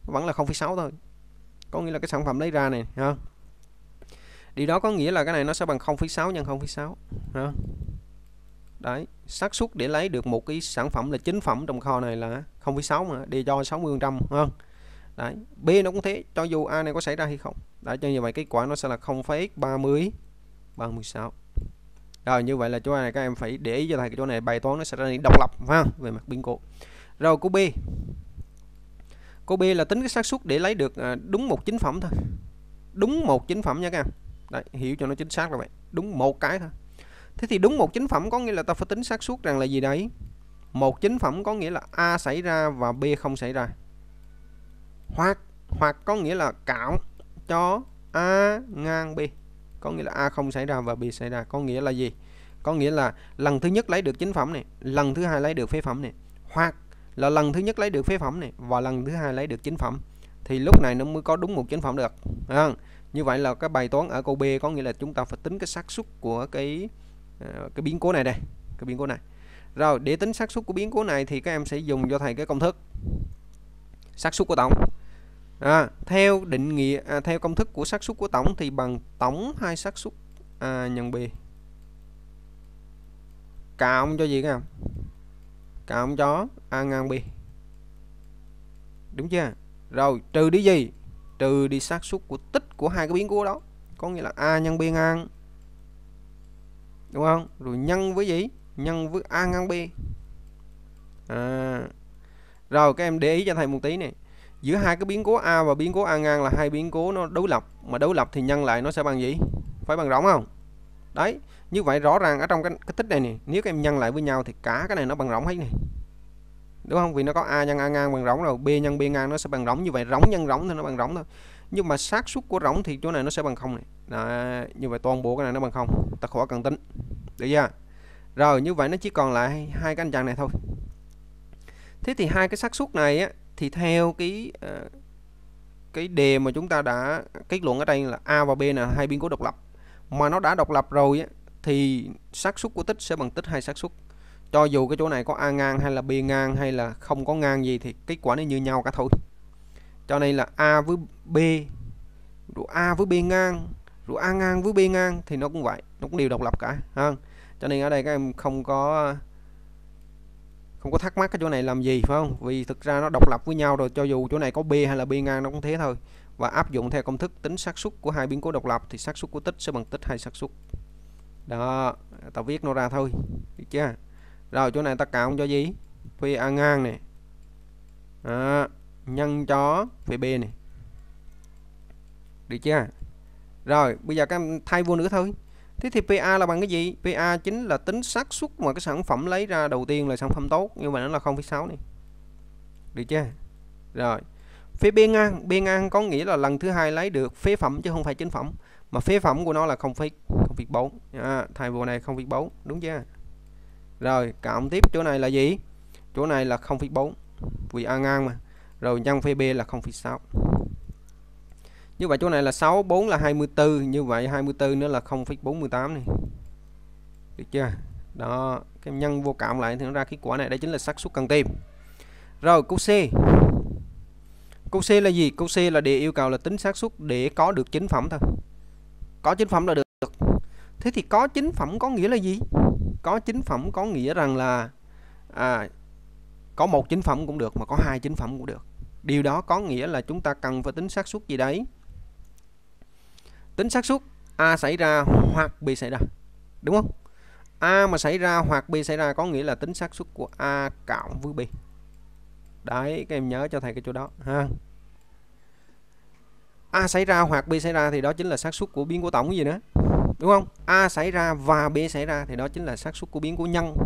vẫn là 0,6 thôi có nghĩa là cái sản phẩm lấy ra này ha điều đó có nghĩa là cái này nó sẽ bằng 0,6 nhân 0,6 đó. đấy xác suất để lấy được một cái sản phẩm là chính phẩm trong kho này là 0,6 mà để cho 60 trăm không đấy B nó cũng thế cho dù A này có xảy ra hay không đấy cho như vậy kết quả nó sẽ là 0,30 36 rồi như vậy là chỗ này các em phải để ý cho thầy cái chỗ này bài toán nó sẽ ra độc lập ha về mặt biến cố. rồi của B cô B là tính cái xác suất để lấy được à, đúng một chính phẩm thôi đúng một chính phẩm nha các em Đấy, hiểu cho nó chính xác rồi bạn đúng một cái thôi thế thì đúng một chính phẩm có nghĩa là ta phải tính xác suất rằng là gì đấy một chính phẩm có nghĩa là A xảy ra và B không xảy ra hoặc hoặc có nghĩa là cạo cho A ngang B có nghĩa là A không xảy ra và B xảy ra có nghĩa là gì có nghĩa là lần thứ nhất lấy được chính phẩm này lần thứ hai lấy được phế phẩm này hoặc là lần thứ nhất lấy được phế phẩm này và lần thứ hai lấy được chính phẩm thì lúc này nó mới có đúng một chính phẩm được không như vậy là cái bài toán ở câu B có nghĩa là chúng ta phải tính cái xác suất của cái à, cái biến cố này đây cái biến cố này rồi để tính xác suất của biến cố này thì các em sẽ dùng cho thầy cái công thức xác suất của tổng à, theo định nghĩa à, theo công thức của xác suất của tổng thì bằng tổng hai xác suất à, nhân b cộng cho gì các em cộng cho a ngang b đúng chưa rồi trừ đi gì trừ đi xác suất của tích của hai cái biến cố đó có nghĩa là a nhân b ngang đúng không rồi nhân với gì nhân với a ngang b à. rồi các em để ý cho thầy một tí này giữa hai cái biến cố a và biến cố a ngang là hai biến cố nó đối lập mà đối lập thì nhân lại nó sẽ bằng gì phải bằng rỗng không đấy như vậy rõ ràng ở trong cái, cái tích này nè nếu các em nhân lại với nhau thì cả cái này nó bằng rỗng hết này đúng không vì nó có a nhân a ngang bằng rỗng rồi b nhân b ngang nó sẽ bằng rỗng như vậy rỗng nhân rỗng thì nó bằng rỗng thôi nhưng mà xác suất của rỗng thì chỗ này nó sẽ bằng không này Đó, như vậy toàn bộ cái này nó bằng không ta khỏi cần tính được chưa rồi như vậy nó chỉ còn lại hai cái anh chàng này thôi thế thì hai cái xác suất này á, thì theo cái ờ, cái đề mà chúng ta đã kết luận ở đây là a và b là hai biến cố độc lập mà nó đã độc lập rồi á, thì xác suất của tích sẽ bằng tích hai xác suất cho dù cái chỗ này có A ngang hay là B ngang hay là không có ngang gì thì kết quả nó như nhau cả thôi cho nên là A với B rồi A với B ngang rồi A ngang với B ngang thì nó cũng vậy nó cũng đều độc lập cả ha cho nên ở đây các em không có không có thắc mắc cái chỗ này làm gì phải không vì thực ra nó độc lập với nhau rồi cho dù chỗ này có B hay là B ngang nó cũng thế thôi và áp dụng theo công thức tính xác suất của hai biến cố độc lập thì xác suất của tích sẽ bằng tích hai xác suất đó tao viết nó ra thôi được chưa rồi chỗ này ta cộng cho gì phi a ngang này à, nhân cho phi b này được chưa rồi bây giờ các em thay vô nữa thôi thế thì PA là bằng cái gì PA chính là tính xác suất mà cái sản phẩm lấy ra đầu tiên là sản phẩm tốt nhưng mà nó là 0,6 này được chưa rồi phía B ngang B ngang có nghĩa là lần thứ hai lấy được phế phẩm chứ không phải chính phẩm mà phế phẩm của nó là 0,4 à, thay vô này không 0,4 đúng chưa rồi cộng tiếp chỗ này là gì chỗ này là 0,4 vì a ngang mà rồi nhân phi b là 0,6 như vậy chỗ này là 64 là 24 như vậy 24 nữa là 0,48 này được chưa đó cái nhân vô cộng lại thì nó ra kết quả này đây chính là xác suất cần tìm rồi câu C câu C là gì câu C là đề yêu cầu là tính xác suất để có được chính phẩm thôi có chính phẩm là được thế thì có chính phẩm có nghĩa là gì có chính phẩm có nghĩa rằng là à, có một chính phẩm cũng được mà có hai chính phẩm cũng được điều đó có nghĩa là chúng ta cần phải tính xác suất gì đấy tính xác suất a xảy ra hoặc b xảy ra đúng không a mà xảy ra hoặc b xảy ra có nghĩa là tính xác suất của a cộng với b đấy các em nhớ cho thầy cái chỗ đó ha a xảy ra hoặc b xảy ra thì đó chính là xác suất của biến của tổng gì nữa đúng không a xảy ra và b xảy ra thì đó chính là xác suất của biến của nhân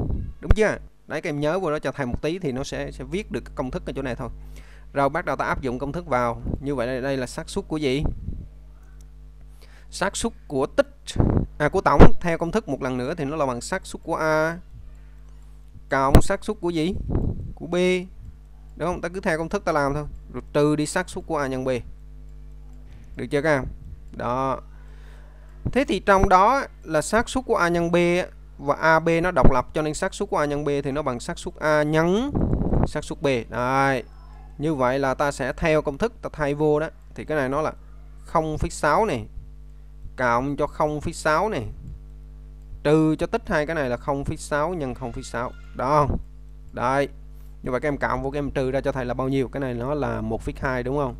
đúng chưa đấy các em nhớ vào đó cho thầy một tí thì nó sẽ sẽ viết được công thức ở chỗ này thôi rồi bắt đầu ta áp dụng công thức vào như vậy đây, đây là xác suất của gì xác suất của tích à, của tổng theo công thức một lần nữa thì nó là bằng xác suất của a cộng xác suất của gì của b đúng không ta cứ theo công thức ta làm thôi rồi trừ đi xác suất của a nhân b được chưa các em đó Thế thì trong đó là xác suất của A nhân B và AB nó độc lập cho nên xác suất của A nhân B thì nó bằng xác suất A nhân xác suất B. đây Như vậy là ta sẽ theo công thức ta thay vô đó thì cái này nó là 0,6 này cộng cho 0,6 này trừ cho tích hai cái này là 0,6 nhân 0,6. Đó. đây Như vậy các em cộng vô các em trừ ra cho thầy là bao nhiêu? Cái này nó là 1,2 đúng không?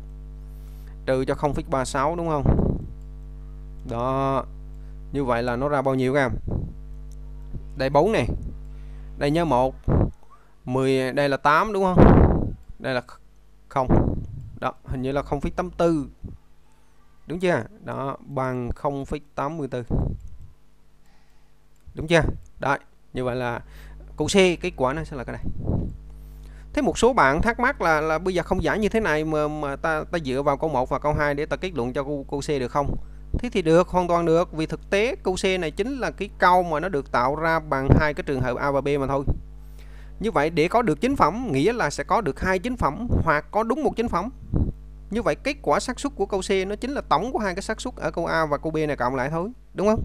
Trừ cho 0,36 đúng không? đó như vậy là nó ra bao nhiêu các em đây 4 này đây nhớ 1 10 đây là 8 đúng không đây là không đó hình như là 0,84 đúng chưa đó bằng 0,84 đúng chưa đấy như vậy là cụ C kết quả nó sẽ là cái này thế một số bạn thắc mắc là là bây giờ không giải như thế này mà mà ta ta dựa vào câu 1 và câu 2 để ta kết luận cho cô, cô C được không Thế thì được, hoàn toàn được Vì thực tế câu C này chính là cái câu mà nó được tạo ra bằng hai cái trường hợp A và B mà thôi Như vậy để có được chính phẩm nghĩa là sẽ có được hai chính phẩm hoặc có đúng một chính phẩm Như vậy kết quả xác suất của câu C nó chính là tổng của hai cái xác suất ở câu A và câu B này cộng lại thôi Đúng không?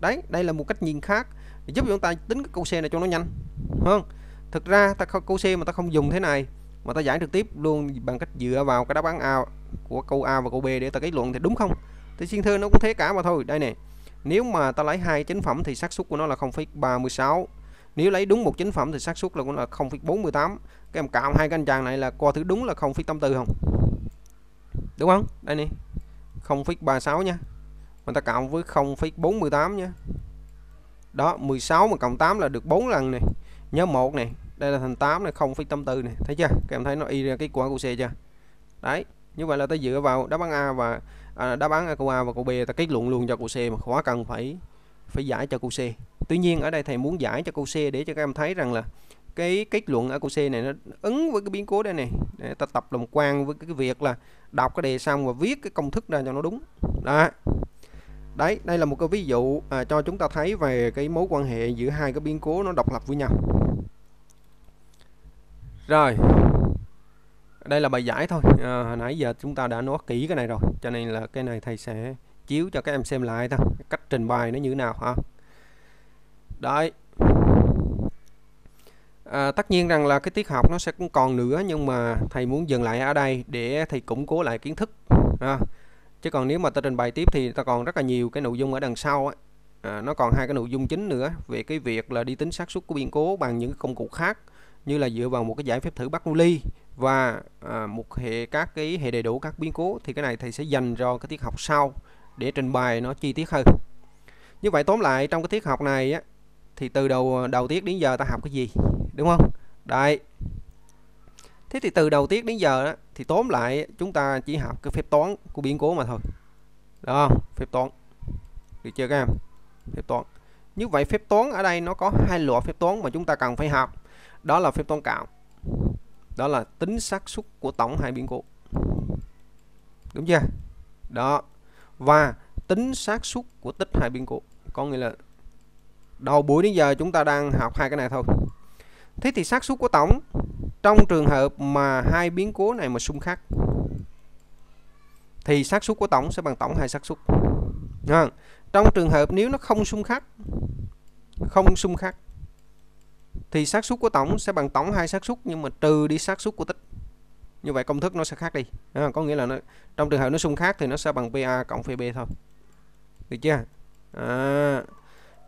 Đấy, đây là một cách nhìn khác để giúp chúng ta tính cái câu C này cho nó nhanh hơn vâng. Thực ra ta câu C mà ta không dùng thế này mà ta giải trực tiếp luôn bằng cách dựa vào cái đáp án A của câu A và câu B để ta kết luận thì đúng không? thì sinh thư nó cũng thế cả mà thôi đây nè nếu mà ta lấy hai chính phẩm thì xác suất của nó là 0,36 nếu lấy đúng một chính phẩm thì xác suất là cũng là 0,48 các em cộng hai cái anh chàng này là coi thứ đúng là 0,84 không đúng không đây nè 0,36 nha mà ta cộng với 0,48 nha đó 16 mà cộng 8 là được 4 lần này nhớ một này đây là thành 8 này 0,84 này thấy chưa các em thấy nó y ra cái quả của xe chưa đấy như vậy là ta dựa vào đáp án A và à, đáp án câu A và câu B ta kết luận luôn cho câu C mà khó cần phải phải giải cho câu C Tuy nhiên ở đây thầy muốn giải cho câu C để cho các em thấy rằng là cái kết luận ở câu C này nó ứng với cái biến cố đây này để ta tập lòng quan với cái việc là đọc cái đề xong và viết cái công thức ra cho nó đúng đó đấy đây là một cái ví dụ à, cho chúng ta thấy về cái mối quan hệ giữa hai cái biến cố nó độc lập với nhau rồi đây là bài giải thôi à, hồi nãy giờ chúng ta đã nói kỹ cái này rồi cho nên là cái này thầy sẽ chiếu cho các em xem lại thôi cách trình bày nó như thế nào ha đấy à, tất nhiên rằng là cái tiết học nó sẽ cũng còn nữa nhưng mà thầy muốn dừng lại ở đây để thầy củng cố lại kiến thức à, chứ còn nếu mà ta trình bày tiếp thì ta còn rất là nhiều cái nội dung ở đằng sau ấy. À, nó còn hai cái nội dung chính nữa về cái việc là đi tính xác suất của biến cố bằng những công cụ khác như là dựa vào một cái giải phép thử Bernoulli và à, một hệ các cái hệ đầy đủ các biến cố thì cái này thầy sẽ dành cho cái tiết học sau để trình bày nó chi tiết hơn như vậy tóm lại trong cái tiết học này á, thì từ đầu đầu tiết đến giờ ta học cái gì đúng không đây thế thì từ đầu tiết đến giờ đó, thì tóm lại chúng ta chỉ học cái phép toán của biến cố mà thôi đó phép toán được chưa các em phép toán như vậy phép toán ở đây nó có hai loại phép toán mà chúng ta cần phải học đó là phép toán cạo đó là tính xác suất của tổng hai biến cố đúng chưa đó và tính xác suất của tích hai biến cố có nghĩa là đầu buổi đến giờ chúng ta đang học hai cái này thôi thế thì xác suất của tổng trong trường hợp mà hai biến cố này mà xung khắc thì xác suất của tổng sẽ bằng tổng hai xác suất trong trường hợp nếu nó không xung khắc không xung khắc thì xác suất của tổng sẽ bằng tổng hai xác suất nhưng mà trừ đi xác suất của tích như vậy công thức nó sẽ khác đi à, có nghĩa là nó, trong trường hợp nó xung khác thì nó sẽ bằng PA cộng PB thôi được chưa à,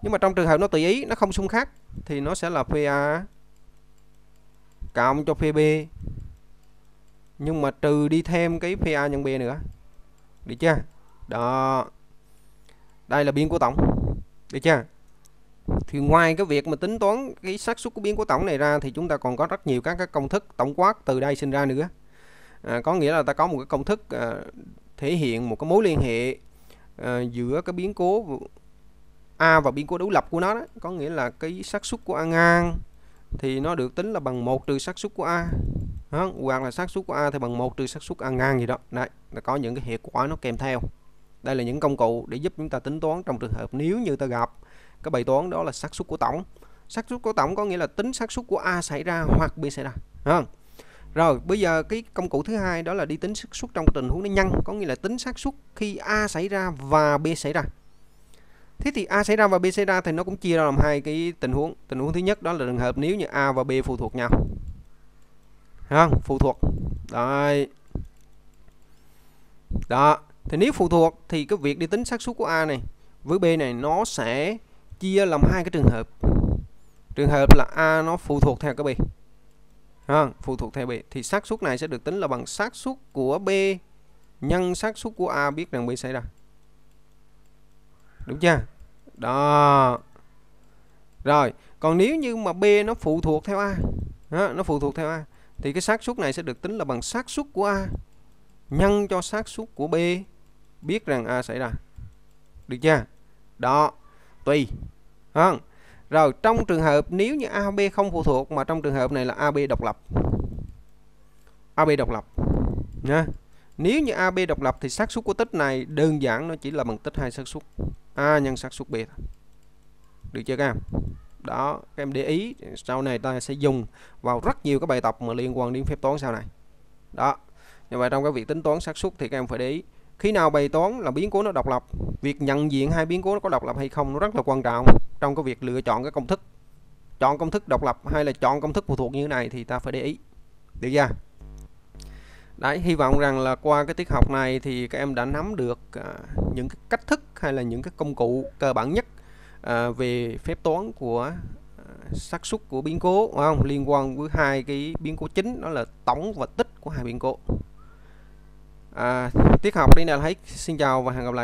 nhưng mà trong trường hợp nó tùy ý nó không xung khác thì nó sẽ là PA cộng cho PB nhưng mà trừ đi thêm cái PA nhân B nữa được chưa đó đây là biên của tổng được chưa thì ngoài cái việc mà tính toán cái xác suất của biến của tổng này ra thì chúng ta còn có rất nhiều các cái công thức tổng quát từ đây sinh ra nữa à, có nghĩa là ta có một cái công thức à, thể hiện một cái mối liên hệ à, giữa cái biến cố a và biến cố đối lập của nó đó. có nghĩa là cái xác suất của a ngang thì nó được tính là bằng 1 trừ xác suất của a đó, hoặc là xác suất của a thì bằng 1 trừ xác suất a ngang gì đó đấy là có những cái hệ quả nó kèm theo đây là những công cụ để giúp chúng ta tính toán trong trường hợp nếu như ta gặp cái bài toán đó là xác suất của tổng xác suất của tổng có nghĩa là tính xác suất của a xảy ra hoặc b xảy ra không rồi bây giờ cái công cụ thứ hai đó là đi tính xác suất trong tình huống nó nhân có nghĩa là tính xác suất khi a xảy ra và b xảy ra thế thì a xảy ra và b xảy ra thì nó cũng chia ra làm hai cái tình huống tình huống thứ nhất đó là trường hợp nếu như a và b phụ thuộc nhau không phụ thuộc đấy đó thì nếu phụ thuộc thì cái việc đi tính xác suất của a này với b này nó sẽ chia làm hai cái trường hợp trường hợp là a nó phụ thuộc theo cái b à, phụ thuộc theo b thì xác suất này sẽ được tính là bằng xác suất của b nhân xác suất của a biết rằng b xảy ra đúng chưa đó rồi còn nếu như mà b nó phụ thuộc theo a đó, nó phụ thuộc theo a thì cái xác suất này sẽ được tính là bằng xác suất của a nhân cho xác suất của b biết rằng a xảy ra được chưa đó tùy không? Vâng. Rồi trong trường hợp nếu như A B không phụ thuộc mà trong trường hợp này là AB độc lập. AB độc lập nha. Nếu như AB độc lập thì xác suất của tích này đơn giản nó chỉ là bằng tích hai xác suất A nhân xác suất B Được chưa các em? Đó, các em để ý sau này ta sẽ dùng vào rất nhiều các bài tập mà liên quan đến phép toán sau này. Đó. Như vậy trong các việc tính toán xác suất thì các em phải để ý khi nào bài toán là biến cố nó độc lập việc nhận diện hai biến cố nó có độc lập hay không nó rất là quan trọng trong cái việc lựa chọn cái công thức chọn công thức độc lập hay là chọn công thức phụ thuộc như thế này thì ta phải để ý được chưa đấy hy vọng rằng là qua cái tiết học này thì các em đã nắm được à, những cái cách thức hay là những cái công cụ cơ bản nhất à, về phép toán của à, xác suất của biến cố đúng không liên quan với hai cái biến cố chính đó là tổng và tích của hai biến cố à, tiết học đi nào thấy xin chào và hẹn gặp lại